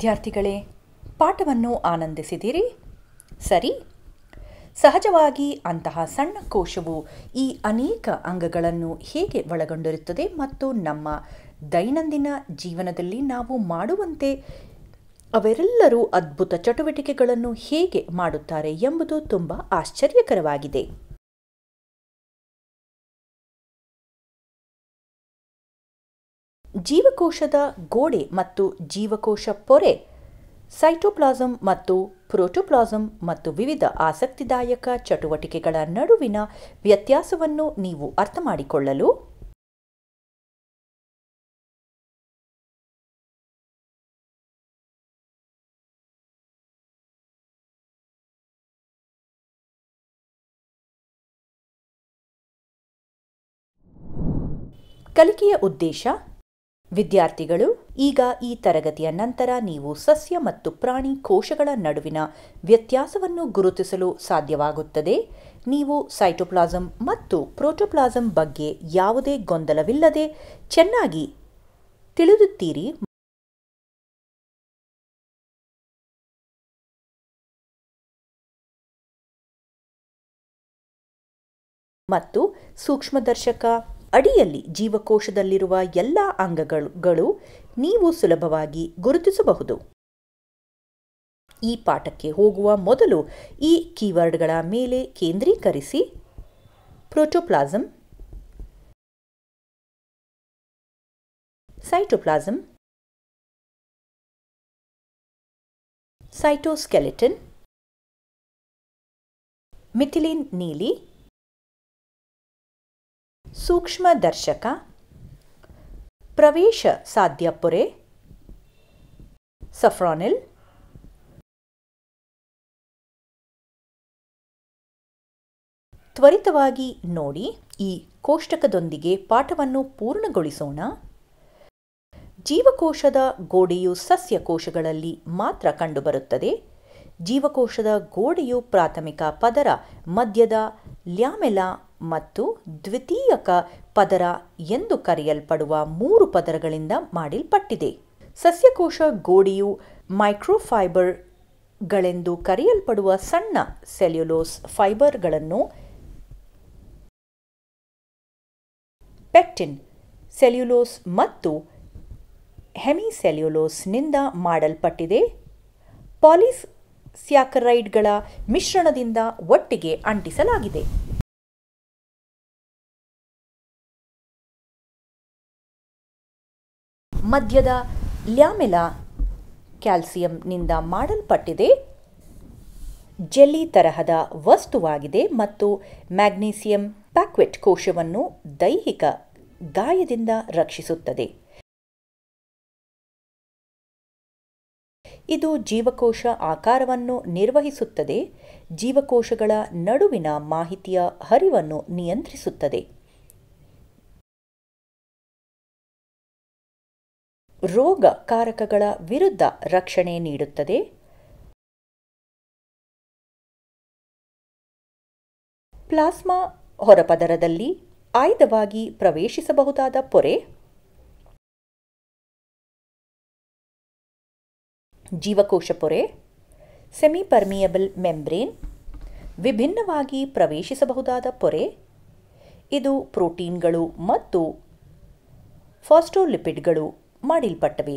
ವಿದ್ಯಾರ್ಥಿಗಳೇ ಪಾಠವನ್ನು ಆನಂದಿಸಿದಿರಿ ಸರಿ ಸಹಜವಾಗಿ ಅಂತಹ ಸಣ್ಣ ಕೋಶವು ಈ ಅನೇಕ ಅಂಗಗಳನ್ನು ಹೇಗೆ ಒಳಗೊಂಡಿರುತ್ತದೆ ಮತ್ತು ನಮ್ಮ ದೈನಂದಿನ ಜೀವನದಲ್ಲಿ ನಾವು ಮಾಡುವಂತೆ ಅವರೆಲ್ಲರೂ ಅದ್ಭುತ ಚಟುವಟಿಕೆಗಳನ್ನು ಹೇಗೆ ಮಾಡುತ್ತಾರೆ ಎಂಬುದು ತುಂಬ ಆಶ್ಚರ್ಯಕರವಾಗಿದೆ ಜೀವಕೋಶದ ಗೋಡೆ ಮತ್ತು ಜೀವಕೋಶ ಪೊರೆ ಸೈಟೋಪ್ಲಾಸಂ ಮತ್ತು ಪ್ರೋಟೋಪ್ಲಾಸಂ ಮತ್ತು ವಿವಿಧ ಆಸಕ್ತಿದಾಯಕ ಚಟುವಟಿಕೆಗಳ ನಡುವಿನ ವ್ಯತ್ಯಾಸವನ್ನು ನೀವು ಅರ್ಥಮಾಡಿಕೊಳ್ಳಲು ಕಲಿಕೆಯ ಉದ್ದೇಶ ವಿದ್ಯಾರ್ಥಿಗಳು ಈಗ ಈ ತರಗತಿಯ ನಂತರ ನೀವು ಸಸ್ಯ ಮತ್ತು ಪ್ರಾಣಿ ಕೋಶಗಳ ನಡುವಿನ ವ್ಯತ್ಯಾಸವನ್ನು ಗುರುತಿಸಲು ಸಾಧ್ಯವಾಗುತ್ತದೆ ನೀವು ಸೈಟೋಪ್ಲಾಸಂ ಮತ್ತು ಪ್ರೋಟೋಪ್ಲಾಸಂ ಬಗ್ಗೆ ಯಾವುದೇ ಗೊಂದಲವಿಲ್ಲದೆ ಚೆನ್ನಾಗಿ ತಿಳಿದುತ್ತೀರಿ ಮತ್ತು ಸೂಕ್ಷ್ಮದರ್ಶಕ ಅಡಿಯಲ್ಲಿ ಜೀವಕೋಶದಲ್ಲಿರುವ ಎಲ್ಲ ಅಂಗಗಳು ನೀವು ಸುಲಭವಾಗಿ ಗುರುತಿಸಬಹುದು ಈ ಪಾಠಕ್ಕೆ ಹೋಗುವ ಮೊದಲು ಈ ಕೀವರ್ಡ್ಗಳ ಮೇಲೆ ಕೇಂದ್ರೀಕರಿಸಿ ಪ್ರೋಟೋಪ್ಲಾಸಮ್ ಸೈಟೋಪ್ಲಾಸಮ್ ಸೈಟೋಸ್ಕೆಲೆಟನ್ ಮಿಥಿಲಿನ್ ನೀಲಿ ಸೂಕ್ಷ್ಮದರ್ಶಕ ಪ್ರವೇಶ ಸಾಧ್ಯ ಪೊರೆ ಸಫ್ರಾನಿಲ್ ತ್ವರಿತವಾಗಿ ನೋಡಿ ಈ ಕೋಷ್ಟಕದೊಂದಿಗೆ ಪಾಠವನ್ನು ಪೂರ್ಣಗೊಳಿಸೋಣ ಜೀವಕೋಶದ ಗೋಡೆಯು ಸಸ್ಯಕೋಶಗಳಲ್ಲಿ ಮಾತ್ರ ಕಂಡುಬರುತ್ತದೆ ಜೀವಕೋಶದ ಗೋಡೆಯು ಪ್ರಾಥಮಿಕ ಪದರ ಮಧ್ಯದ ಲ್ಯಾಮೆಲಾ ಮತ್ತು ದ್ವಿತೀಯಕ ಪದರ ಎಂದು ಕರೆಯಲ್ಪಡುವ ಮೂರು ಪದರಗಳಿಂದ ಮಾಡಲ್ಪಟ್ಟಿದೆ ಸಸ್ಯಕೋಶ ಗೋಡೆಯು ಮೈಕ್ರೋಫೈಬರ್ಗಳೆಂದು ಕರೆಯಲ್ಪಡುವ ಸಣ್ಣ ಸೆಲ್ಯುಲೋಸ್ ಫೈಬರ್ಗಳನ್ನು ಪೆಕ್ಟಿನ್ ಸೆಲ್ಯುಲೋಸ್ ಮತ್ತು ಹೆಮಿಸೆಲ್ಯುಲೋಸ್ನಿಂದ ಮಾಡಲ್ಪಟ್ಟಿದೆ ಪಾಲಿಸ್ಯಾಕರೈಡ್ಗಳ ಮಿಶ್ರಣದಿಂದ ಒಟ್ಟಿಗೆ ಅಂಟಿಸಲಾಗಿದೆ ಮಧ್ಯದ ಲ್ಯಾಮೆಲಾ ಕ್ಯಾಲ್ಸಿಯಂನಿಂದ ಮಾಡಲ್ಪಟ್ಟಿದೆ ಜೆಲ್ಲಿ ತರಹದ ವಸ್ತುವಾಗಿದೆ ಮತ್ತು ಮ್ಯಾಗ್ನೀಸಿಯಂ ಪ್ಯಾಕ್ವೆಟ್ ಕೋಶವನ್ನು ದೈಹಿಕ ಗಾಯದಿಂದ ರಕ್ಷಿಸುತ್ತದೆ ಇದು ಜೀವಕೋಶ ಆಕಾರವನ್ನು ನಿರ್ವಹಿಸುತ್ತದೆ ಜೀವಕೋಶಗಳ ನಡುವಿನ ಮಾಹಿತಿಯ ಹರಿವನ್ನು ನಿಯಂತ್ರಿಸುತ್ತದೆ ರೋಗಕಾರಕಗಳ ವಿರುದ್ಧ ರಕ್ಷಣೆ ನೀಡುತ್ತದೆ ಪ್ಲಾಸ್ಮಾ ಹೊರಪದರದಲ್ಲಿ ಆಯ್ದವಾಗಿ ಪ್ರವೇಶಿಸಬಹುದಾದ ಪೊರೆ ಜೀವಕೋಶ ಪೊರೆ ಸೆಮಿಪರ್ಮಿಯಬಲ್ ಮೆಂಬ್ರೇನ್ ವಿಭಿನ್ನವಾಗಿ ಪ್ರವೇಶಿಸಬಹುದಾದ ಪೊರೆ ಇದು ಪ್ರೋಟೀನ್ಗಳು ಮತ್ತು ಫಾಸ್ಟೋಲಿಪಿಡ್ಗಳು ಮಾಡಲ್ಪಟ್ಟವೆ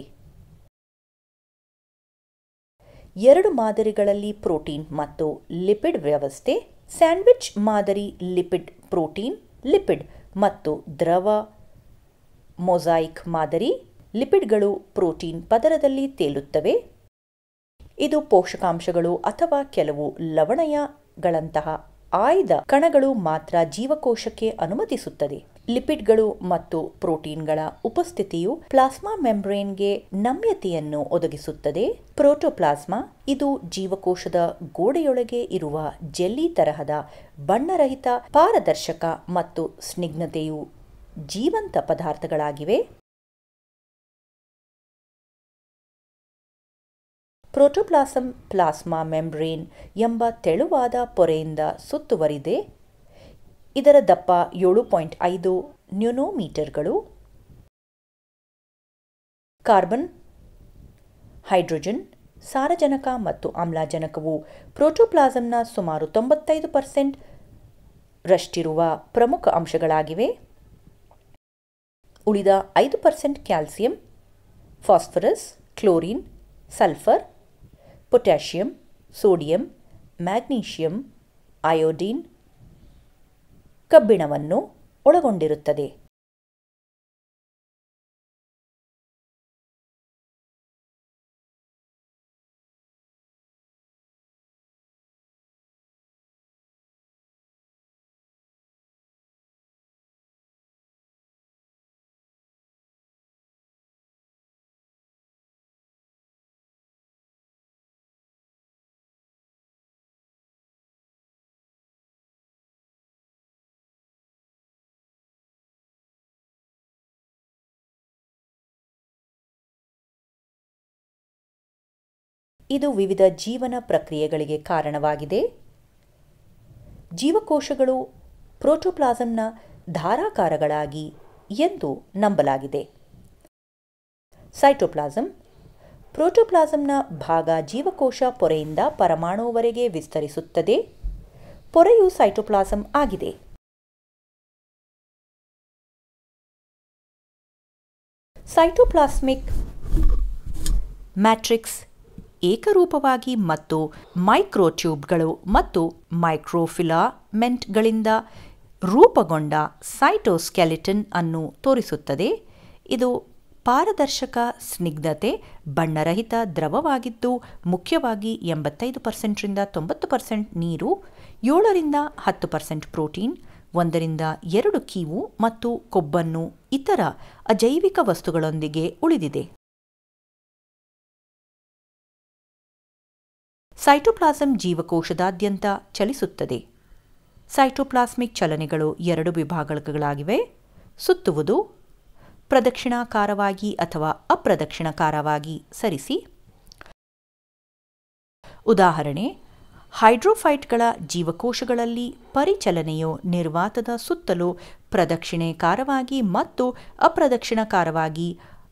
ಎರಡು ಮಾದರಿಗಳಲ್ಲಿ ಪ್ರೋಟೀನ್ ಮತ್ತು ಲಿಪಿಡ್ ವ್ಯವಸ್ಥೆ ಸ್ಯಾಂಡ್ವಿಚ್ ಮಾದರಿ ಲಿಪಿಡ್ ಪ್ರೋಟೀನ್ ಲಿಪಿಡ್ ಮತ್ತು ದ್ರವ ಮೊಸಾಯಿಕ್ ಮಾದರಿ ಲಿಪಿಡ್ಗಳು ಪ್ರೋಟೀನ್ ಪದರದಲ್ಲಿ ತೇಲುತ್ತವೆ ಇದು ಪೋಷಕಾಂಶಗಳು ಅಥವಾ ಕೆಲವು ಲವಣಯಗಳಂತಹ ಆಯ್ದ ಕಣಗಳು ಮಾತ್ರ ಜೀವಕೋಶಕ್ಕೆ ಅನುಮತಿಸುತ್ತದೆ ಲಿಪಿಡ್ಗಳು ಮತ್ತು ಪ್ರೋಟೀನ್ಗಳ ಉಪಸ್ಥಿತಿಯು ಪ್ಲಾಸ್ಮಾ ಮೆಂಬ್ರೇನ್ಗೆ ನಮ್ಯತೆಯನ್ನು ಒದಗಿಸುತ್ತದೆ ಪ್ರೋಟೋಪ್ಲಾಸ್ಮಾ ಇದು ಜೀವಕೋಶದ ಗೋಡೆಯೊಳಗೆ ಇರುವ ಜೆಲ್ಲಿ ತರಹದ ಬಣ್ಣರಹಿತ ಪಾರದರ್ಶಕ ಮತ್ತು ಸ್ನಿಗ್ಧತೆಯು ಜೀವಂತ ಪದಾರ್ಥಗಳಾಗಿವೆ ಪ್ರೋಟೋಪ್ಲಾಸಮ್ ಪ್ಲಾಸ್ಮಾ ಮೆಂಬ್ರೇನ್ ಎಂಬ ತೆಳುವಾದ ಪೊರೆಯಿಂದ ಸುತ್ತುವರಿದೆ ಇದರ ದಪ್ಪ ಏಳು ಪಾಯಿಂಟ್ ಐದು ನ್ಯೂನೋಮೀಟರ್ಗಳು ಕಾರ್ಬನ್ ಹೈಡ್ರೋಜನ್ ಸಾರಜನಕ ಮತ್ತು ಆಮ್ಲಜನಕವು ಪ್ರೋಟೋಪ್ಲಾಸಮ್ನ ಸುಮಾರು ತೊಂಬತ್ತೈದು ಪರ್ಸೆಂಟ್ ರಷ್ಟಿರುವ ಪ್ರಮುಖ ಅಂಶಗಳಾಗಿವೆ ಉಳಿದ ಐದು percent calcium phosphorus chlorine sulphur potassium sodium magnesium iodine ಕಬ್ಬಿಣವನ್ನು ಒಳಗೊಂಡಿರುತ್ತದೆ ಇದು ವಿವಿಧ ಜೀವನ ಪ್ರಕ್ರಿಯೆಗಳಿಗೆ ಕಾರಣವಾಗಿದೆ ಜೀವಕೋಶಗಳು ಪ್ರೋಟೋಪ್ಲಾಸಂನ ಧಾರಾಕಾರಗಳಾಗಿ ಎಂದು ನಂಬಲಾಗಿದೆ ಸೈಟೋಪ್ಲಾಸಂ ಪ್ರೋಟೋಪ್ಲಾಸಂನ ಭಾಗ ಜೀವಕೋಶ ಪೊರೆಯಿಂದ ಪರಮಾಣುವರೆಗೆ ವಿಸ್ತರಿಸುತ್ತದೆ ಪೊರೆಯು ಸೈಟೋಪ್ಲಾಸಂ ಆಗಿದೆ ಸೈಟೋಪ್ಲಾಸ್ಮಿಕ್ ಮ್ಯಾಟ್ರಿಕ್ಸ್ ಏಕರೂಪವಾಗಿ ಮತ್ತು ಮೈಕ್ರೋಟ್ಯೂಬ್ಗಳು ಮತ್ತು ಮೈಕ್ರೋಫಿಲಾಮೆಂಟ್ಗಳಿಂದ ರೂಪಗೊಂಡ ಸೈಟೋಸ್ಕೆಲಿಟನ್ ಅನ್ನು ತೋರಿಸುತ್ತದೆ ಇದು ಪಾರದರ್ಶಕ ಸ್ನಿಗ್ಧತೆ ಬಣ್ಣರಹಿತ ದ್ರವವಾಗಿದ್ದು ಮುಖ್ಯವಾಗಿ ಎಂಬತ್ತೈದು ಪರ್ಸೆಂಟ್ರಿಂದ ತೊಂಬತ್ತು ಪರ್ಸೆಂಟ್ ನೀರು ಏಳರಿಂದ ಹತ್ತು ಪರ್ಸೆಂಟ್ ಪ್ರೋಟೀನ್ ಒಂದರಿಂದ ಎರಡು ಕೀವು ಮತ್ತು ಕೊಬ್ಬನ್ನು ಇತರ ಅಜೈವಿಕ ವಸ್ತುಗಳೊಂದಿಗೆ ಉಳಿದಿದೆ ಸೈಟೋಪ್ಲಾಸಮ್ ಜೀವಕೋಶದಾದ್ಯಂತ ಚಲಿಸುತ್ತದೆ ಸೈಟೋಪ್ಲಾಸ್ಮಿಕ್ ಚಲನೆಗಳು ಎರಡು ವಿಭಾಗಗಳಾಗಿವೆ ಸುತ್ತುವುದು ಪ್ರದಕ್ಷಿಣಾಕಾರವಾಗಿ ಅಥವಾ ಅಪ್ರದಕ್ಷಿಣಾಕಾರವಾಗಿ ಸರಿಸಿ ಉದಾಹರಣೆ ಹೈಡ್ರೋಫೈಟ್ಗಳ ಜೀವಕೋಶಗಳಲ್ಲಿ ಪರಿಚಲನೆಯು ನಿರ್ವಾತದ ಸುತ್ತಲೂ ಪ್ರದಕ್ಷಿಣೆಕಾರವಾಗಿ ಮತ್ತು ಅಪ್ರದಕ್ಷಿಣಾಕಾರವಾಗಿ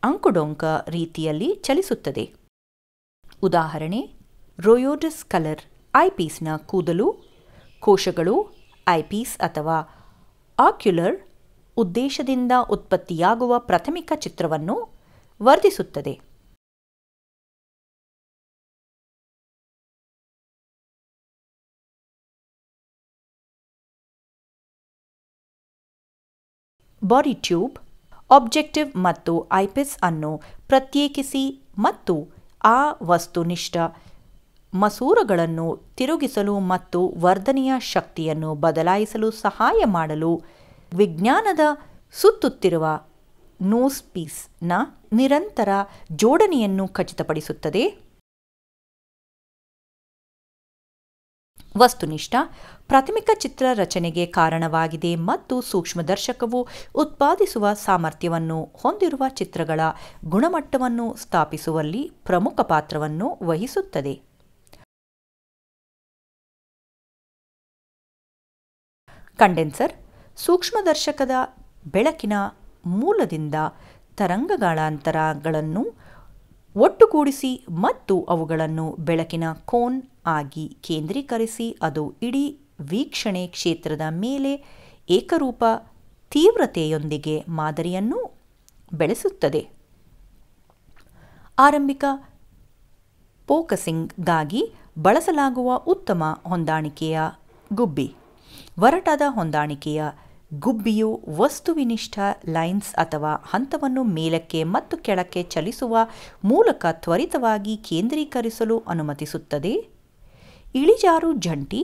ಅಂಕುಡೊಂಕ ರೀತಿಯಲ್ಲಿ ಚಲಿಸುತ್ತದೆ ಉದಾಹರಣೆ ರೊಯೋಡಸ್ ಕಲರ್ ಐಪೀಸ್ನ ಕೂದಲು ಕೋಶಗಳು ಐಪೀಸ್ ಅಥವಾ ಆಕ್ಯುಲರ್ ಉದ್ದೇಶದಿಂದ ಉತ್ಪತ್ತಿಯಾಗುವ ಪ್ರಾಥಮಿಕ ಚಿತ್ರವನ್ನು ವರ್ಧಿಸುತ್ತದೆ ಬಾಡಿ ಟ್ಯೂಬ್ ಆಬ್ಜೆಕ್ಟಿವ್ ಮತ್ತು ಐಪಿಸ್ ಅನ್ನು ಪ್ರತ್ಯೇಕಿಸಿ ಮತ್ತು ಆ ವಸ್ತುನಿಷ್ಠ ಮಸೂರಗಳನ್ನು ತಿರುಗಿಸಲು ಮತ್ತು ವರ್ಧನೆಯ ಶಕ್ತಿಯನ್ನು ಬದಲಾಯಿಸಲು ಸಹಾಯ ಮಾಡಲು ವಿಜ್ಞಾನದ ಸುತ್ತುತ್ತಿರುವ ನೋಸ್ ಪೀಸ್ನ ನಿರಂತರ ಜೋಡಣೆಯನ್ನು ಖಚಿತಪಡಿಸುತ್ತದೆ ವಸ್ತುನಿಷ್ಠ ಪ್ರಾಥಮಿಕ ಚಿತ್ರ ರಚನೆಗೆ ಕಾರಣವಾಗಿದೆ ಮತ್ತು ಸೂಕ್ಷ್ಮದರ್ಶಕವು ಉತ್ಪಾದಿಸುವ ಸಾಮರ್ಥ್ಯವನ್ನು ಹೊಂದಿರುವ ಚಿತ್ರಗಳ ಗುಣಮಟ್ಟವನ್ನು ಸ್ಥಾಪಿಸುವಲ್ಲಿ ಪ್ರಮುಖ ಪಾತ್ರವನ್ನು ವಹಿಸುತ್ತದೆ ಕಂಡೆನ್ಸರ್ ಸೂಕ್ಷ್ಮದರ್ಶಕದ ಬೆಳಕಿನ ಮೂಲದಿಂದ ತರಂಗಗಳಾಂತರಗಳನ್ನು ಒಟ್ಟುಗೂಡಿಸಿ ಮತ್ತು ಅವುಗಳನ್ನು ಬೆಳಕಿನ ಕೋನ್ ಆಗಿ ಕೇಂದ್ರೀಕರಿಸಿ ಅದು ಇಡೀ ವೀಕ್ಷಣೆ ಕ್ಷೇತ್ರದ ಮೇಲೆ ಏಕರೂಪ ತೀವ್ರತೆಯೊಂದಿಗೆ ಮಾದರಿಯನ್ನು ಬೆಳೆಸುತ್ತದೆ ಆರಂಭಿಕ ಫೋಕಸಿಂಗ್ಗಾಗಿ ಬಳಸಲಾಗುವ ಉತ್ತಮ ಹೊಂದಾಣಿಕೆಯ ಗುಬ್ಬಿ ಒರಟಾದ ಹೊಂದಾಣಿಕೆಯ ಗುಬ್ಬಿಯು ವಸ್ತುವಿನಿಷ್ಠ ಲೈನ್ಸ್ ಅಥವಾ ಹಂತವನ್ನು ಮೇಲಕ್ಕೆ ಮತ್ತು ಕೆಳಕ್ಕೆ ಚಲಿಸುವ ಮೂಲಕ ತ್ವರಿತವಾಗಿ ಕೇಂದ್ರೀಕರಿಸಲು ಅನುಮತಿಸುತ್ತದೆ ಇಳಿಜಾರು ಜಂಟಿ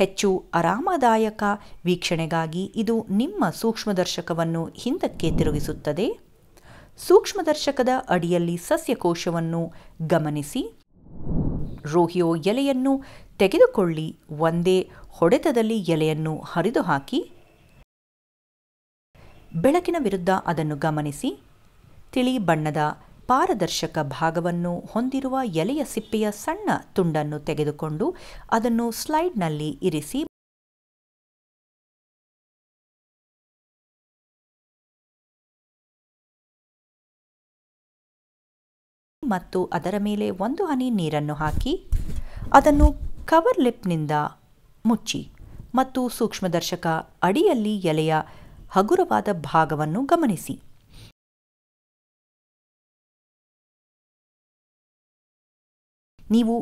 ಹೆಚ್ಚು ಆರಾಮದಾಯಕ ವೀಕ್ಷಣೆಗಾಗಿ ಇದು ನಿಮ್ಮ ಸೂಕ್ಷ್ಮದರ್ಶಕವನ್ನು ಹಿಂದಕ್ಕೆ ತಿರುಗಿಸುತ್ತದೆ ಸೂಕ್ಷ್ಮದರ್ಶಕದ ಅಡಿಯಲ್ಲಿ ಸಸ್ಯಕೋಶವನ್ನು ಗಮನಿಸಿ ರೋಹಿಯೋ ಎಲೆಯನ್ನು ತೆಗೆದುಕೊಳ್ಳಿ ಒಂದೇ ಹೊಡೆತದಲ್ಲಿ ಎಲೆಯನ್ನು ಹರಿದು ಹಾಕಿ ಬೆಳಕಿನ ವಿರುದ್ಧ ಅದನ್ನು ಗಮನಿಸಿ ತಿಳಿ ಬಣ್ಣದ ಪಾರದರ್ಶಕ ಭಾಗವನ್ನು ಹೊಂದಿರುವ ಎಲೆಯ ಸಿಪ್ಪೆಯ ಸಣ್ಣ ತುಂಡನ್ನು ತೆಗೆದುಕೊಂಡು ಅದನ್ನು ಸ್ಲೈಡ್ನಲ್ಲಿ ಇರಿಸಿ ಮತ್ತು ಅದರ ಮೇಲೆ ಒಂದು ಹನಿ ನೀರನ್ನು ಹಾಕಿ ಅದನ್ನು ಕವರ್ ಲಿಪ್ನಿಂದ ಮುಚ್ಚಿ ಮತ್ತು ಸೂಕ್ಷ್ಮದರ್ಶಕ ಅಡಿಯಲ್ಲಿ ಎಲೆಯ ಹಗುರವಾದ ಭಾಗವನ್ನು ಗಮನಿಸಿ ನೀವು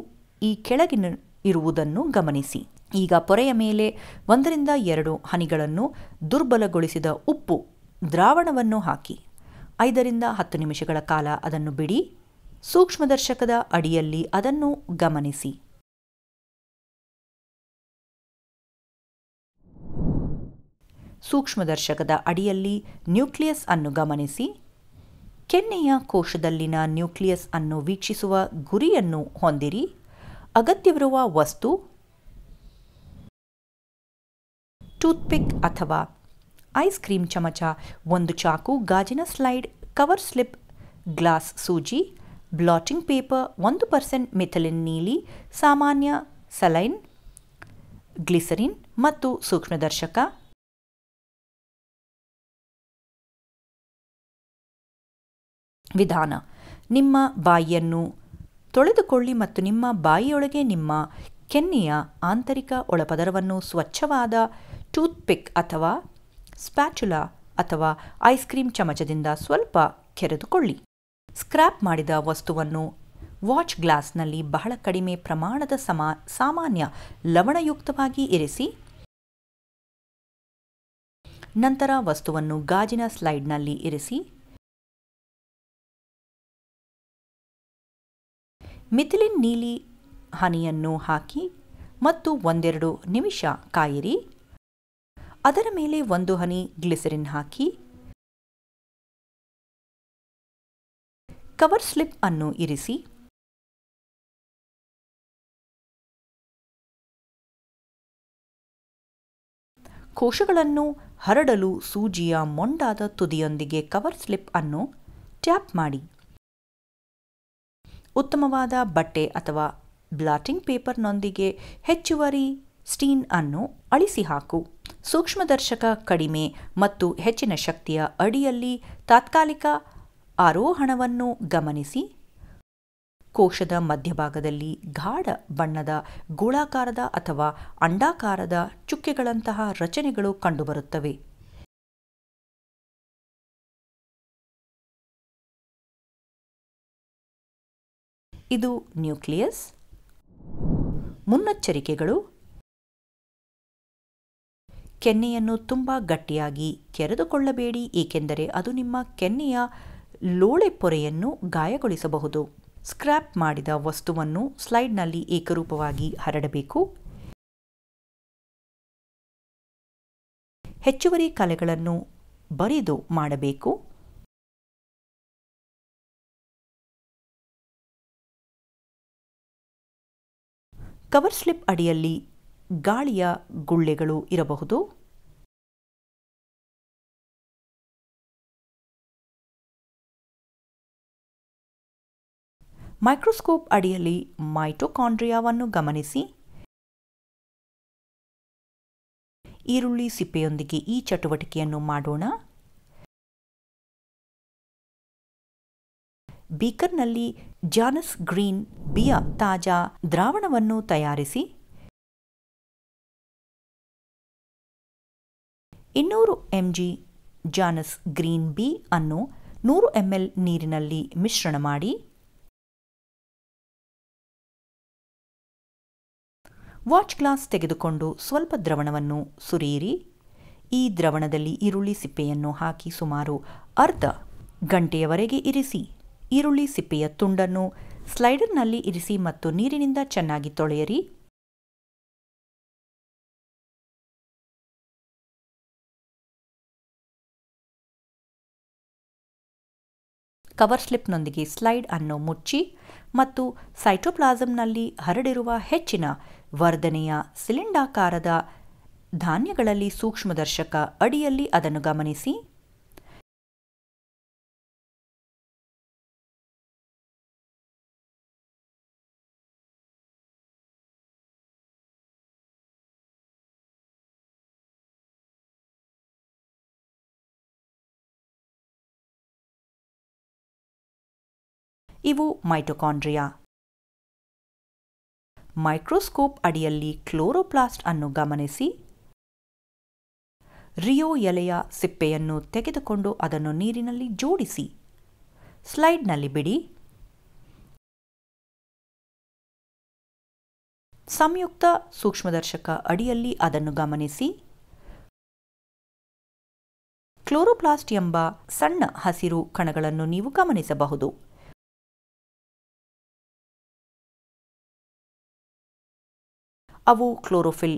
ಈ ಕೆಳಗಿನ ಇರುವುದನ್ನು ಗಮನಿಸಿ ಈಗ ಪೊರೆಯ ಮೇಲೆ ಒಂದರಿಂದ ಎರಡು ಹನಿಗಳನ್ನು ದುರ್ಬಲಗೊಳಿಸಿದ ಉಪ್ಪು ದ್ರಾವಣವನ್ನು ಹಾಕಿ ಐದರಿಂದ ಹತ್ತು ನಿಮಿಷಗಳ ಕಾಲ ಅದನ್ನು ಬಿಡಿ ಸೂಕ್ಷ್ಮದರ್ಶಕದ ಅಡಿಯಲ್ಲಿ ಅದನ್ನು ಗಮನಿಸಿ ಸೂಕ್ಷ್ಮದರ್ಶಕದ ಅಡಿಯಲ್ಲಿ ನ್ಯೂಕ್ಲಿಯಸ್ ಅನ್ನು ಗಮನಿಸಿ ಕೆನ್ನೆಯ ಕೋಶದಲ್ಲಿನ ನ್ಯೂಕ್ಲಿಯಸ್ ಅನ್ನು ವೀಕ್ಷಿಸುವ ಗುರಿಯನ್ನು ಹೊಂದಿರಿ ಅಗತ್ಯವಿರುವ ವಸ್ತು ಟೂತ್ಪಿಕ್ ಅಥವಾ ಐಸ್ ಕ್ರೀಮ್ ಚಮಚ ಒಂದು ಚಾಕು ಗಾಜಿನ ಸ್ಲೈಡ್ ಕವರ್ ಸ್ಲಿಪ್ ಗ್ಲಾಸ್ ಸೂಜಿ ಬ್ಲಾಟಿಂಗ್ ಪೇಪರ್ ಒಂದು ಪರ್ಸೆಂಟ್ ಮಿಥಲಿನ್ ನೀಲಿ ಸಾಮಾನ್ಯ ಸಲೈನ್ ಗ್ಲಿಸರಿನ್ ಮತ್ತು ಸೂಕ್ಷ್ಮದರ್ಶಕ ವಿಧಾನ ನಿಮ್ಮ ಬಾಯಿಯನ್ನು ತೊಳೆದುಕೊಳ್ಳಿ ಮತ್ತು ನಿಮ್ಮ ಬಾಯಿಯೊಳಗೆ ನಿಮ್ಮ ಕೆನ್ನೆಯ ಆಂತರಿಕ ಒಳಪದರವನ್ನು ಸ್ವಚ್ಛವಾದ ಟೂತ್ಪಿಕ್ ಅಥವಾ ಸ್ಪ್ಯಾಚುಲಾ ಅಥವಾ ಐಸ್ ಕ್ರೀಮ್ ಚಮಚದಿಂದ ಸ್ವಲ್ಪ ಕೆರೆದುಕೊಳ್ಳಿ ಸ್ಕ್ರ್ಯಾಪ್ ಮಾಡಿದ ವಸ್ತುವನ್ನು ವಾಚ್ ಗ್ಲಾಸ್ನಲ್ಲಿ ಬಹಳ ಕಡಿಮೆ ಪ್ರಮಾಣದ ಸಮಾ ಸಾಮಾನ್ಯ ಲವಣಯುಕ್ತವಾಗಿ ಇರಿಸಿ ನಂತರ ವಸ್ತುವನ್ನು ಗಾಜಿನ ಸ್ಲೈಡ್ನಲ್ಲಿ ಇರಿಸಿ ಮಿಥಿಲಿನ್ ನೀಲಿ ಹನಿಯನ್ನು ಹಾಕಿ ಮತ್ತು ಒಂದೆರಡು ನಿಮಿಷ ಕಾಯಿರಿ ಅದರ ಮೇಲೆ ಒಂದು ಹನಿ ಗ್ಲಿಸರಿನ್ ಹಾಕಿ ಕವರ್ ಸ್ಲಿಪ್ ಅನ್ನು ಇರಿಸಿ ಕೋಶಗಳನ್ನು ಹರಡಲು ಸೂಜಿಯ ಮೊಂಡಾದ ತುದಿಯೊಂದಿಗೆ ಕವರ್ ಸ್ಲಿಪ್ ಅನ್ನು ಟ್ಯಾಪ್ ಮಾಡಿ ಉತ್ತಮವಾದ ಬಟ್ಟೆ ಅಥವಾ ಬ್ಲಾಟಿಂಗ್ ಪೇಪರ್ನೊಂದಿಗೆ ಹೆಚ್ಚುವರಿ ಸ್ಟೀನ್ ಅನ್ನು ಅಳಿಸಿ ಹಾಕು ಸೂಕ್ಷ್ಮದರ್ಶಕ ಕಡಿಮೆ ಮತ್ತು ಹೆಚ್ಚಿನ ಶಕ್ತಿಯ ಅಡಿಯಲ್ಲಿ ತಾತ್ಕಾಲಿಕ ಆರೋಹಣವನ್ನು ಗಮನಿಸಿ ಕೋಶದ ಮಧ್ಯಭಾಗದಲ್ಲಿ ಗಾಢ ಬಣ್ಣದ ಗೋಳಾಕಾರದ ಅಥವಾ ಅಂಡಾಕಾರದ ಚುಕ್ಕೆಗಳಂತಹ ರಚನೆಗಳು ಕಂಡುಬರುತ್ತವೆ ಇದು ನ್ಯೂಕ್ಲಿಯಸ್ ಮುನ್ನೆಚ್ಚರಿಕೆಗಳು ಕೆನ್ನೆಯನ್ನು ತುಂಬ ಗಟ್ಟಿಯಾಗಿ ಕೆರೆದುಕೊಳ್ಳಬೇಡಿ ಏಕೆಂದರೆ ಅದು ನಿಮ್ಮ ಕೆನ್ನೆಯ ಲೋಳೆ ಪೊರೆಯನ್ನು ಗಾಯಗೊಳಿಸಬಹುದು ಸ್ಕ್ರಾಪ್ ಮಾಡಿದ ವಸ್ತುವನ್ನು ಸ್ಲೈಡ್ನಲ್ಲಿ ಏಕರೂಪವಾಗಿ ಹರಡಬೇಕು ಹೆಚ್ಚುವರಿ ಕಲೆಗಳನ್ನು ಬರಿದು ಮಾಡಬೇಕು ಕವರ್ ಸ್ಲಿಪ್ ಅಡಿಯಲ್ಲಿ ಗಾಳಿಯ ಗುಳ್ಳೆಗಳು ಇರಬಹುದು ಮೈಕ್ರೋಸ್ಕೋಪ್ ಅಡಿಯಲ್ಲಿ ಮೈಟೋಕಾಂಡ್ರಿಯಾವನ್ನು ಗಮನಿಸಿ ಈರುಳ್ಳಿ ಸಿಪ್ಪೆಯೊಂದಿಗೆ ಈ ಚಟುವಟಿಕೆಯನ್ನು ಮಾಡೋಣ ಬೀಕರ್ನಲ್ಲಿ ಜಾನಸ್ ಗ್ರೀನ್ ಬಿಯ ತಾಜಾ ದ್ರಾವಣವನ್ನು ತಯಾರಿಸಿ ಇನ್ನೂರು ಎಂಜಿ ಜಾನಸ್ ಗ್ರೀನ್ ಬಿ ಅನ್ನು ನೂರು ಎಂಎಲ್ ನೀರಿನಲ್ಲಿ ಮಿಶ್ರಣ ಮಾಡಿ ವಾಚ್ ಗ್ಲಾಸ್ ತೆಗೆದುಕೊಂಡು ಸ್ವಲ್ಪ ದ್ರವಣವನ್ನು ಸುರಿಯಿರಿ ಈ ದ್ರವಣದಲ್ಲಿ ಈರುಳ್ಳಿ ಸಿಪ್ಪೆಯನ್ನು ಹಾಕಿ ಸುಮಾರು ಅರ್ಧ ಗಂಟೆಯವರೆಗೆ ಇರಿಸಿ ಈರುಳ್ಳಿ ಸಿಪ್ಪೆಯ ತುಂಡನ್ನು ಸ್ಲೈಡರ್ನಲ್ಲಿ ಇರಿಸಿ ಮತ್ತು ನೀರಿನಿಂದ ಚೆನ್ನಾಗಿ ತೊಳೆಯಿರಿ ಕವರ್ ಸ್ಲಿಪ್ನೊಂದಿಗೆ ಸ್ಲೈಡ್ ಅನ್ನು ಮುಚ್ಚಿ ಮತ್ತು ಸೈಟೋಪ್ಲಾಸಂನಲ್ಲಿ ಹರಡಿರುವ ಹೆಚ್ಚಿನ ವರ್ಧನೆಯ ಸಿಲಿಂಡಾಕಾರದ ಧಾನ್ಯಗಳಲ್ಲಿ ಸೂಕ್ಷ್ಮದರ್ಶಕ ಅಡಿಯಲ್ಲಿ ಅದನ್ನು ಗಮನಿಸಿ ಇವು ಮೈಟೊಕಾಂಡ್ರಿಯಾ ಮೈಕ್ರೋಸ್ಕೋಪ್ ಅಡಿಯಲ್ಲಿ ಕ್ಲೋರೋಪ್ಲಾಸ್ಟ್ ಅನ್ನು ಗಮನಿಸಿ ರಿಯೋ ಎಲೆಯ ಸಿಪ್ಪೆಯನ್ನು ತೆಗೆದುಕೊಂಡು ಅದನ್ನು ನೀರಿನಲ್ಲಿ ಜೋಡಿಸಿ ಸ್ಲೈಡ್ನಲ್ಲಿ ಬಿಡಿ ಸಂಯುಕ್ತ ಸೂಕ್ಷ್ಮದರ್ಶಕ ಅಡಿಯಲ್ಲಿ ಅದನ್ನು ಗಮನಿಸಿ ಕ್ಲೋರೋಪ್ಲಾಸ್ಟ್ ಎಂಬ ಸಣ್ಣ ಹಸಿರು ಕಣಗಳನ್ನು ನೀವು ಗಮನಿಸಬಹುದು ಅವು ಕ್ಲೋರೋಫಿಲ್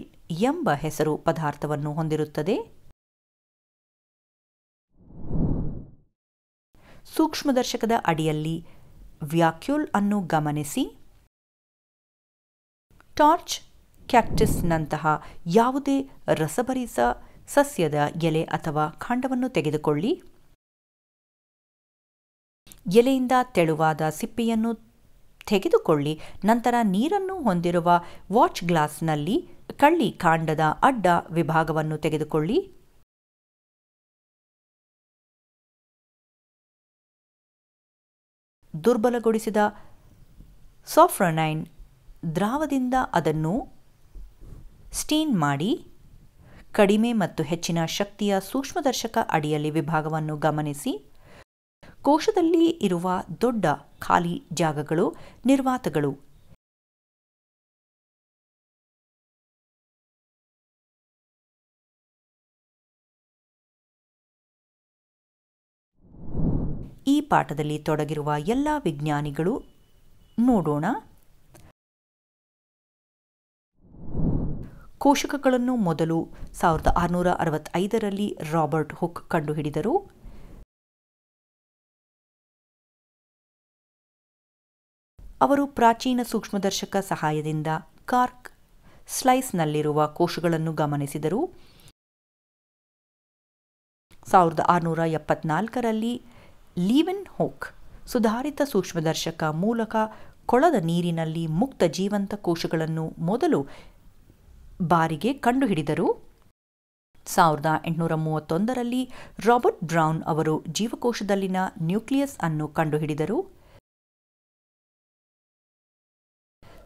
ಎಂಬ ಹೆಸರು ಪದಾರ್ಥವನ್ನು ಹೊಂದಿರುತ್ತದೆ ಸೂಕ್ಷ್ಮದರ್ಶಕದ ಅಡಿಯಲ್ಲಿ ವ್ಯಾಕ್ಯೂಲ್ ಅನ್ನು ಗಮನಿಸಿ ಟಾರ್ಚ್ ಕ್ಯಾಕ್ಟಿಸ್ನಂತಹ ಯಾವುದೇ ರಸಭರಿಸ ಸಸ್ಯದ ಎಲೆ ಅಥವಾ ಕಾಂಡವನ್ನು ತೆಗೆದುಕೊಳ್ಳಿ ಎಲೆಯಿಂದ ತೆಳುವಾದ ಸಿಪ್ಪೆಯನ್ನು ತೆಗೆದುಕೊಳ್ಳಿ ನಂತರ ನೀರನ್ನು ಹೊಂದಿರುವ ವಾಚ್ ಗ್ಲಾಸ್ನಲ್ಲಿ ಕಳ್ಳಿ ಕಾಂಡದ ಅಡ್ಡ ವಿಭಾಗವನ್ನು ತೆಗೆದುಕೊಳ್ಳಿ ದುರ್ಬಲಗೊಳಿಸಿದ ಸೋಫ್ರನೈನ್ ದ್ರಾವದಿಂದ ಅದನ್ನು ಸ್ಟೀನ್ ಮಾಡಿ ಕಡಿಮೆ ಮತ್ತು ಹೆಚ್ಚಿನ ಶಕ್ತಿಯ ಸೂಕ್ಷ್ಮದರ್ಶಕ ಅಡಿಯಲ್ಲಿ ವಿಭಾಗವನ್ನು ಗಮನಿಸಿ ಕೋಶದಲ್ಲಿ ಇರುವ ದೊಡ್ಡ ಖಾಲಿ ಜಾಗಗಳು ನಿರ್ವಾತಗಳು ಈ ಪಾಠದಲ್ಲಿ ತೊಡಗಿರುವ ಎಲ್ಲ ವಿಜ್ಞಾನಿಗಳು ನೋಡೋಣ ಕೋಶಕಗಳನ್ನು ಮೊದಲು ಸಾವಿರದ ಆರುನೂರ ಅರವತ್ತೈದರಲ್ಲಿ ರಾಬರ್ಟ್ ಹುಕ್ ಕಂಡುಹಿಡಿದರು ಅವರು ಪ್ರಾಚೀನ ಸೂಕ್ಷ್ಮದರ್ಶಕ ಸಹಾಯದಿಂದ ಕಾರ್ಕ್ ಸ್ಲೈಸ್ನಲ್ಲಿರುವ ಕೋಶಗಳನ್ನು ಗಮನಿಸಿದರು ಸಾವಿರದ ಆರುನೂರ ಎಪ್ಪತ್ನಾಲ್ಕರಲ್ಲಿ ಲೀವೆನ್ ಹೋಕ್ ಸುಧಾರಿತ ಸೂಕ್ಷ್ಮದರ್ಶಕ ಮೂಲಕ ಕೊಳದ ನೀರಿನಲ್ಲಿ ಮುಕ್ತ ಜೀವಂತ ಕೋಶಗಳನ್ನು ಮೊದಲು ಬಾರಿಗೆ ಕಂಡುಹಿಡಿದರು ಸಾವಿರದ ಎಂಟುನೂರ ಮೂವತ್ತೊಂದರಲ್ಲಿ ರಾಬರ್ಟ್ ಬ್ರೌನ್ ಅವರು ಜೀವಕೋಶದಲ್ಲಿನ ನ್ಯೂಕ್ಲಿಯಸ್ ಅನ್ನು ಕಂಡುಹಿಡಿದರು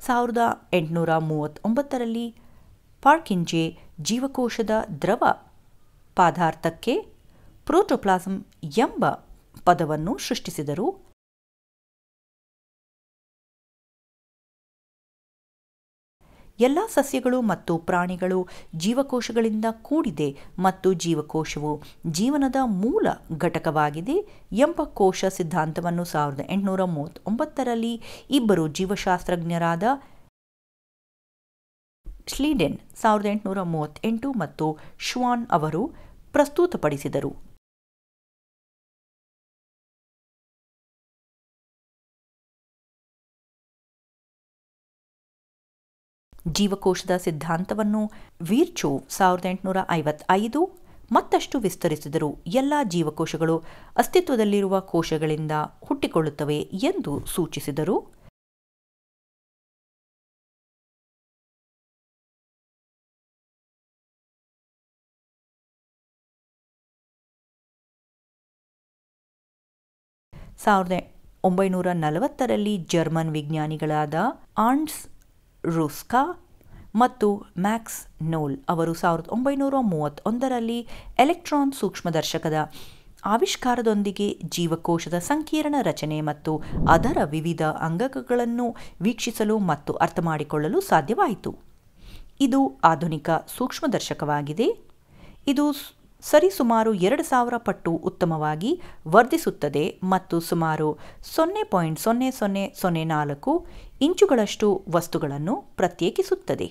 ಸಾವಿರದ ಎಂಟುನೂರ ಮೂವತ್ತೊಂಬತ್ತರಲ್ಲಿ ಪಾರ್ಕಿಂಜೆ ಜೀವಕೋಶದ ದ್ರವ ಪದಾರ್ಥಕ್ಕೆ ಪ್ರೋಟೋಪ್ಲಾಸಮ್ ಎಂಬ ಪದವನ್ನು ಸೃಷ್ಟಿಸಿದರು ಎಲ್ಲ ಸಸ್ಯಗಳು ಮತ್ತು ಪ್ರಾಣಿಗಳು ಜೀವಕೋಶಗಳಿಂದ ಕೂಡಿದೆ ಮತ್ತು ಜೀವಕೋಶವು ಜೀವನದ ಮೂಲ ಘಟಕವಾಗಿದೆ ಎಂಬ ಕೋಶ ಸಿದ್ಧಾಂತವನ್ನು ಸಾವಿರದ ಎಂಟುನೂರ ಮೂವತ್ತೊಂಬತ್ತರಲ್ಲಿ ಇಬ್ಬರು ಜೀವಶಾಸ್ತ್ರಜ್ಞರಾದ ಶ್ಲೀಡೆನ್ ಸಾವಿರದ ಎಂಟುನೂರ ಮೂವತ್ತೆಂಟು ಮತ್ತು ಶ್ವಾನ್ ಅವರು ಪ್ರಸ್ತುತಪಡಿಸಿದರು ಜೀವಕೋಶದ ಸಿದ್ಧಾಂತವನ್ನು ವೀರ್ಚು ಸಾವಿರದ ಎಂಟುನೂರ ಐವತ್ತೈದು ಮತ್ತಷ್ಟು ವಿಸ್ತರಿಸಿದರು ಎಲ್ಲ ಜೀವಕೋಶಗಳು ಅಸ್ತಿತ್ವದಲ್ಲಿರುವ ಕೋಶಗಳಿಂದ ಹುಟ್ಟಿಕೊಳ್ಳುತ್ತವೆ ಎಂದು ಸೂಚಿಸಿದರು ಸಾವಿರದ ಒಂಬೈನೂರ ನಲವತ್ತರಲ್ಲಿ ಜರ್ಮನ್ ವಿಜ್ಞಾನಿಗಳಾದ ಆಂಡ್ಸ್ ರುಸ್ಕಾ ಮತ್ತು ಮ್ಯಾಕ್ಸ್ ನೋಲ್ ಅವರು ಸಾವಿರದ ಒಂಬೈನೂರ ಮೂವತ್ತೊಂದರಲ್ಲಿ ಎಲೆಕ್ಟ್ರಾನ್ ಸೂಕ್ಷ್ಮದರ್ಶಕದ ಆವಿಷ್ಕಾರದೊಂದಿಗೆ ಜೀವಕೋಶದ ಸಂಕೀರ್ಣ ರಚನೆ ಮತ್ತು ಅದರ ವಿವಿಧ ಅಂಗಕಗಳನ್ನು ವೀಕ್ಷಿಸಲು ಮತ್ತು ಮಾಡಿಕೊಳ್ಳಲು ಸಾಧ್ಯವಾಯಿತು ಇದು ಆಧುನಿಕ ಸೂಕ್ಷ್ಮದರ್ಶಕವಾಗಿದೆ ಇದು ಸರಿಸುಮಾರು ಎರಡು ಸಾವಿರ ಪಟ್ಟು ಉತ್ತಮವಾಗಿ ವರ್ಧಿಸುತ್ತದೆ ಮತ್ತು ಸುಮಾರು ಸೊನ್ನೆ ಪಾಯಿಂಟ್ ಸೊನ್ನೆ ಸೊನ್ನೆ ಸೊನ್ನೆ ನಾಲ್ಕು ಇಂಚುಗಳಷ್ಟು ವಸ್ತುಗಳನ್ನು ಪ್ರತ್ಯೇಕಿಸುತ್ತದೆ